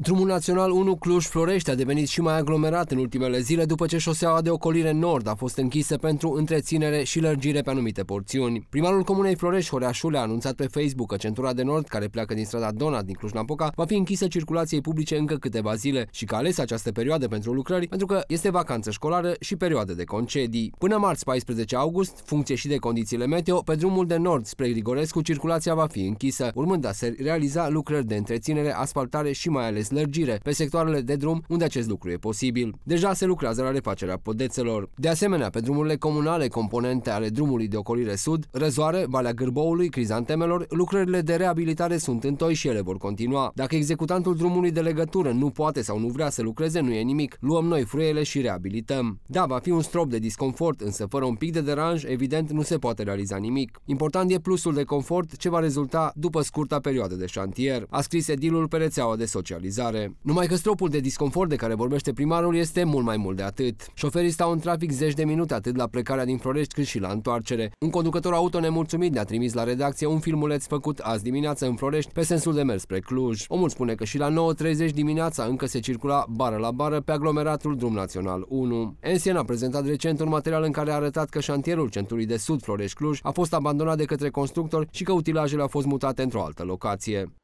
Drumul național 1 Cluj-Florești a devenit și mai aglomerat în ultimele zile după ce șoseaua de ocolire nord a fost închisă pentru întreținere și lărgire pe anumite porțiuni. Primarul comunei Florești, Horeașule, a anunțat pe Facebook că centura de nord, care pleacă din strada Donat din Cluj-Napoca, va fi închisă circulației publice încă câteva zile și că a ales această perioadă pentru lucrări pentru că este vacanță școlară și perioadă de concedii. Până marți 14 august, funcție și de condițiile meteo, pe drumul de nord spre Grigorescu circulația va fi închisă, urmând a se realiza lucrări de întreținere, asfaltare și mai ales deslărgire pe sectoarele de drum unde acest lucru e posibil. Deja se lucrează la refacerea podețelor. De asemenea, pe drumurile comunale, componente ale drumului de ocolire sud, răzoare, Valea Gârboului, Crizantemelor, lucrările de reabilitare sunt întoi și ele vor continua. Dacă executantul drumului de legătură nu poate sau nu vrea să lucreze, nu e nimic. Luăm noi fruiele și reabilităm. Da, va fi un strop de disconfort, însă fără un pic de deranj, evident, nu se poate realiza nimic. Important e plusul de confort ce va rezulta după scurta perioadă de șantier, a scris edilul pe rețeaua de socializare realizare. Numai că stropul de disconfort de care vorbește primarul este mult mai mult de atât. Șoferii stau în trafic zeci de minute atât la plecarea din Florești cât și la întoarcere. Un conducător auto nemulțumit ne-a trimis la redacție un filmuleț făcut azi dimineață în Florești pe sensul de mers spre Cluj. Omul spune că și la 9.30 dimineața încă se circula bară la bară pe aglomeratul Drum Național 1. Ensien a prezentat recent un material în care a arătat că șantierul centrului de sud Florești Cluj a fost abandonat de către constructor și că utilajele au fost mutate într-o altă locație.